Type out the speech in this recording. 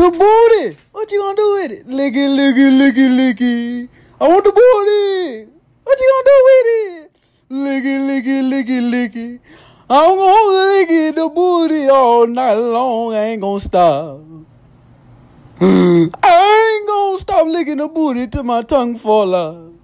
The booty! What you gonna do with it? Lick lick it, it, lick it, lick it. I want the booty! What you gonna do with it? Lick lick it, lick it. I'm gonna lick the the booty all night long. I ain't gonna stop. I ain't gonna stop licking the booty till my tongue fall out.